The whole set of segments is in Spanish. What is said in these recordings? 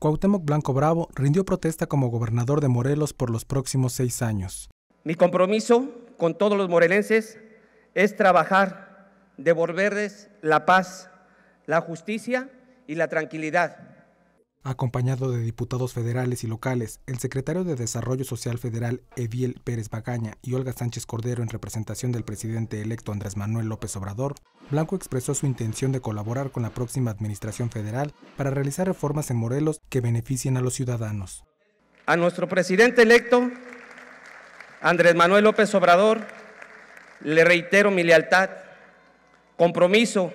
Cuauhtémoc Blanco Bravo rindió protesta como gobernador de Morelos por los próximos seis años. Mi compromiso con todos los morelenses es trabajar, devolverles la paz, la justicia y la tranquilidad Acompañado de diputados federales y locales, el secretario de Desarrollo Social Federal, Eviel Pérez Bagaña, y Olga Sánchez Cordero en representación del presidente electo Andrés Manuel López Obrador, Blanco expresó su intención de colaborar con la próxima administración federal para realizar reformas en Morelos que beneficien a los ciudadanos. A nuestro presidente electo, Andrés Manuel López Obrador, le reitero mi lealtad, compromiso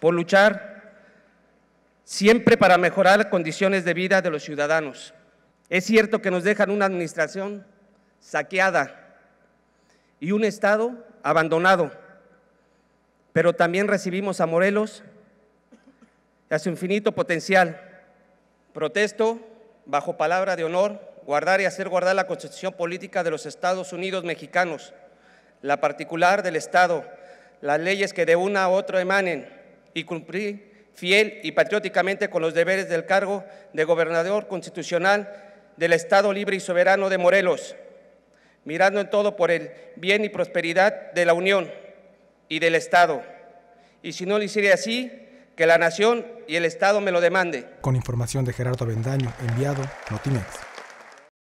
por luchar siempre para mejorar las condiciones de vida de los ciudadanos. Es cierto que nos dejan una administración saqueada y un Estado abandonado, pero también recibimos a Morelos a su infinito potencial. Protesto, bajo palabra de honor, guardar y hacer guardar la Constitución Política de los Estados Unidos Mexicanos, la particular del Estado, las leyes que de una a otra emanen y cumplir fiel y patrióticamente con los deberes del cargo de gobernador constitucional del Estado Libre y Soberano de Morelos, mirando en todo por el bien y prosperidad de la Unión y del Estado. Y si no lo hiciera así, que la Nación y el Estado me lo demande. Con información de Gerardo Bendaño, enviado Notimex.